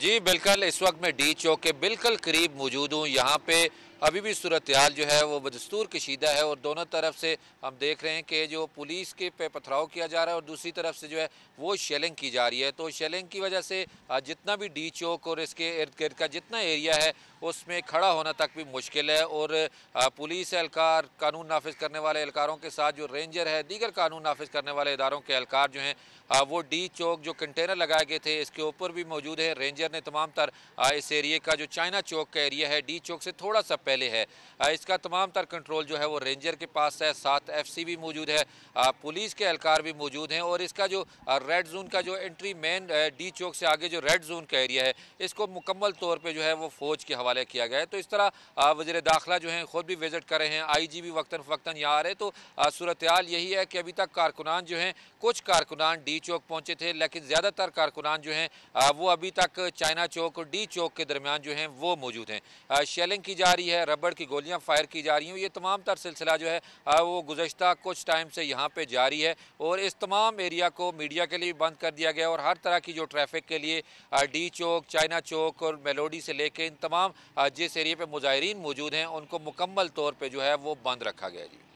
जी बिल्कुल इस वक्त मैं डी चौक के बिल्कुल करीब मौजूद हूँ यहाँ पे अभी भी सूरत हाल जो है वो बदस्तूर कशीदा है और दोनों तरफ से हम देख रहे हैं कि जो पुलिस के पे पथराव किया जा रहा है और दूसरी तरफ से जो है वो शेलिंग की जा रही है तो शेलिंग की वजह से जितना भी डी चौक और इसके इर्द गिर्द का जितना एरिया है उसमें खड़ा होना तक भी मुश्किल है और पुलिस एहलकार कानून नाफिज करने वाले एहलकारों के साथ जो रेंजर है दीगर कानून नाफिज करने वाले इदारों के एहलकार जो हैं वो डी चौक जो कंटेनर लगाए गए थे इसके ऊपर भी मौजूद है रेंजर ने तमाम तर इस एरिए का जो चाइना चौक का एरिया है डी चौक से थोड़ा सा पहले है इसका तमाम तर कंट्रोल जो है वो रेंजर के पास है साथ एफ भी मौजूद है पुलिस के एहलकार भी मौजूद हैं और इसका जो रेड जोन का जो एंट्री मेन डी चौक से आगे जो रेड जोन का एरिया है इसको मुकम्मल तौर पर जो है वो फ़ौज के हवाले किया गया है तो इस तरह वजे दाखिला जो है खुद भी विजिट कर रहे हैं आई जी भी वक्ता फ़क्ता यहाँ आ रहे तो सूरत हाल यही है कि अभी तक कारकुनान जो हैं कुछ कारकुनान डी चौक पहुँचे थे लेकिन ज़्यादातर कारकुनान जो हैं वो अभी तक तक चाइना चौक और डी चौक के दरमियान जो हैं वो मौजूद हैं शेलिंग की जा रही है रबड़ की गोलियां फायर की जा रही हैं ये तमाम तर सिलसिला जो है वो गुजशत कुछ टाइम से यहाँ पर जारी है और इस तमाम एरिया को मीडिया के लिए बंद कर दिया गया और हर तरह की जो ट्रैफिक के लिए डी चौक चाइना चौक और मेलोडी से लेकर इन तमाम जिस एरिए पर मुजाहरीन मौजूद हैं उनको मुकम्मल तौर पर जो है वो बंद रखा गया जी